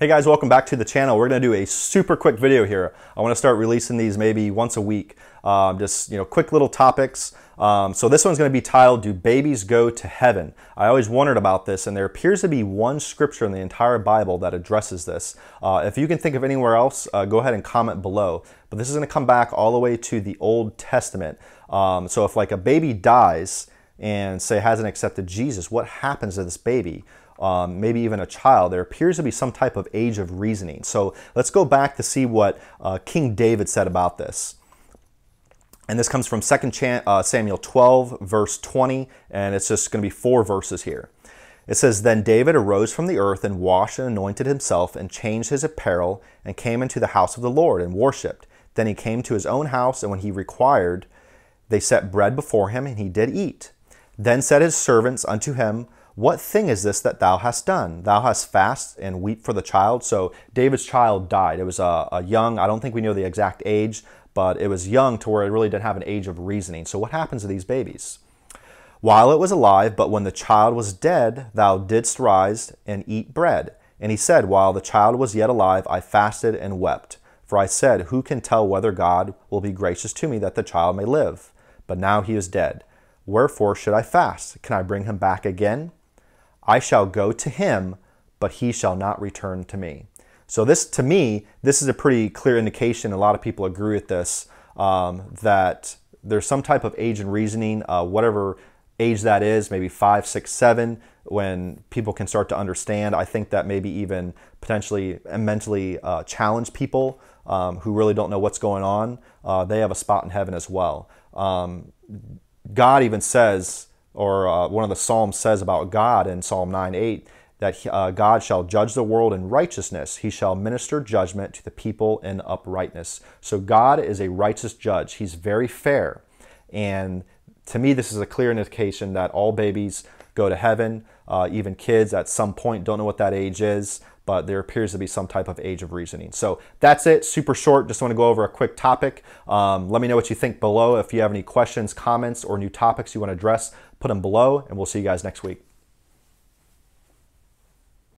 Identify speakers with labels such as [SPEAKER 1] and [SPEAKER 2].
[SPEAKER 1] Hey guys, welcome back to the channel. We're gonna do a super quick video here. I wanna start releasing these maybe once a week. Um, just, you know, quick little topics. Um, so this one's gonna be titled, Do Babies Go to Heaven? I always wondered about this and there appears to be one scripture in the entire Bible that addresses this. Uh, if you can think of anywhere else, uh, go ahead and comment below. But this is gonna come back all the way to the Old Testament. Um, so if like a baby dies and say hasn't accepted Jesus, what happens to this baby? um, maybe even a child, there appears to be some type of age of reasoning. So let's go back to see what uh, King David said about this. And this comes from 2 uh, Samuel 12, verse 20, and it's just going to be four verses here. It says, Then David arose from the earth and washed and anointed himself and changed his apparel and came into the house of the Lord and worshipped. Then he came to his own house, and when he required, they set bread before him, and he did eat. Then said his servants unto him, what thing is this that thou hast done? Thou hast fasted and weep for the child. So David's child died. It was a, a young, I don't think we know the exact age, but it was young to where it really didn't have an age of reasoning. So what happens to these babies? While it was alive, but when the child was dead, thou didst rise and eat bread. And he said, While the child was yet alive, I fasted and wept. For I said, Who can tell whether God will be gracious to me that the child may live? But now he is dead. Wherefore should I fast? Can I bring him back again? I shall go to him, but he shall not return to me. So this, to me, this is a pretty clear indication. A lot of people agree with this um, that there's some type of age and reasoning, uh, whatever age that is, maybe five, six, seven, when people can start to understand. I think that maybe even potentially mentally uh, challenge people um, who really don't know what's going on. Uh, they have a spot in heaven as well. Um, God even says or uh, one of the Psalms says about God in Psalm 9 8, that uh, God shall judge the world in righteousness. He shall minister judgment to the people in uprightness. So God is a righteous judge. He's very fair. And to me, this is a clear indication that all babies go to heaven. Uh, even kids at some point don't know what that age is but there appears to be some type of age of reasoning. So that's it, super short. Just want to go over a quick topic. Um, let me know what you think below. If you have any questions, comments, or new topics you want to address, put them below, and we'll see you guys next week.